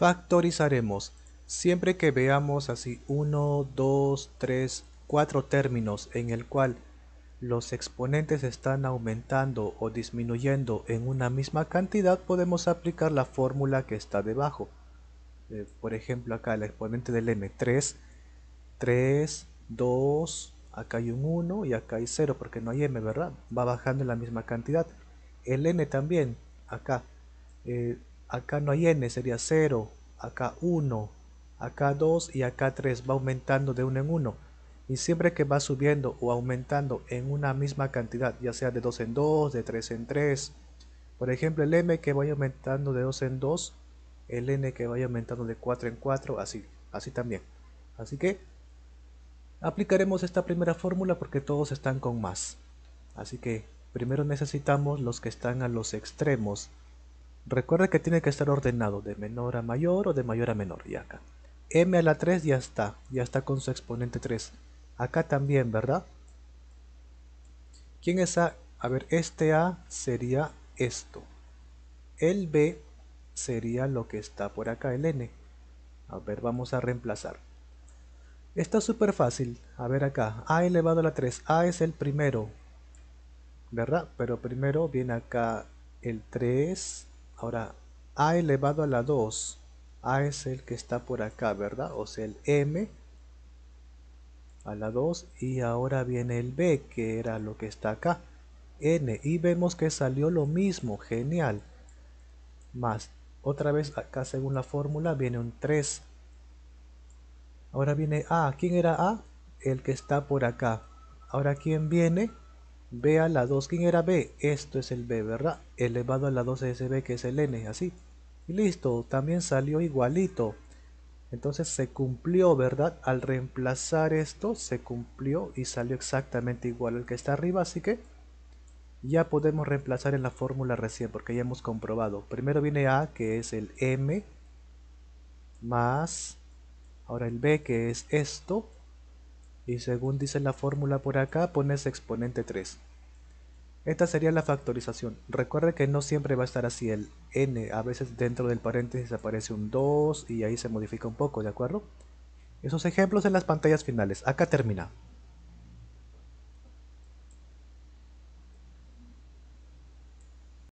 Factorizaremos siempre que veamos así 1, 2, 3, 4 términos en el cual los exponentes están aumentando o disminuyendo en una misma cantidad, podemos aplicar la fórmula que está debajo. Eh, por ejemplo, acá el exponente del m, 3, 3, 2, acá hay un 1 y acá hay 0 porque no hay m, ¿verdad? Va bajando en la misma cantidad. El n también, acá, eh, acá no hay n, sería 0, acá 1, acá 2 y acá 3, va aumentando de 1 en 1, Y siempre que va subiendo o aumentando en una misma cantidad, ya sea de 2 en 2, de 3 en 3, por ejemplo el m que vaya aumentando de 2 en 2, el n que vaya aumentando de 4 en 4, así, así también. Así que aplicaremos esta primera fórmula porque todos están con más. Así que primero necesitamos los que están a los extremos Recuerda que tiene que estar ordenado de menor a mayor o de mayor a menor. Y acá. M a la 3 ya está. Ya está con su exponente 3. Acá también, ¿verdad? ¿Quién es A? A ver, este A sería esto. El B sería lo que está por acá, el N. A ver, vamos a reemplazar. Está súper fácil. A ver acá. A elevado a la 3. A es el primero. ¿Verdad? Pero primero viene acá el 3 Ahora, a elevado a la 2, a es el que está por acá, ¿verdad? O sea, el m a la 2 y ahora viene el b, que era lo que está acá, n. Y vemos que salió lo mismo, genial. Más, otra vez acá según la fórmula viene un 3. Ahora viene a, ¿quién era a? El que está por acá. Ahora, ¿quién viene? b a la 2, ¿quién era b? Esto es el b, ¿verdad? Elevado a la 2 es b que es el n, así. Y listo, también salió igualito. Entonces se cumplió, ¿verdad? Al reemplazar esto, se cumplió y salió exactamente igual al que está arriba, así que ya podemos reemplazar en la fórmula recién, porque ya hemos comprobado. Primero viene A, que es el M, más, ahora el B, que es esto, y según dice la fórmula por acá pones exponente 3. Esta sería la factorización. Recuerde que no siempre va a estar así el n, a veces dentro del paréntesis aparece un 2 y ahí se modifica un poco, ¿de acuerdo? Esos ejemplos en las pantallas finales. Acá termina.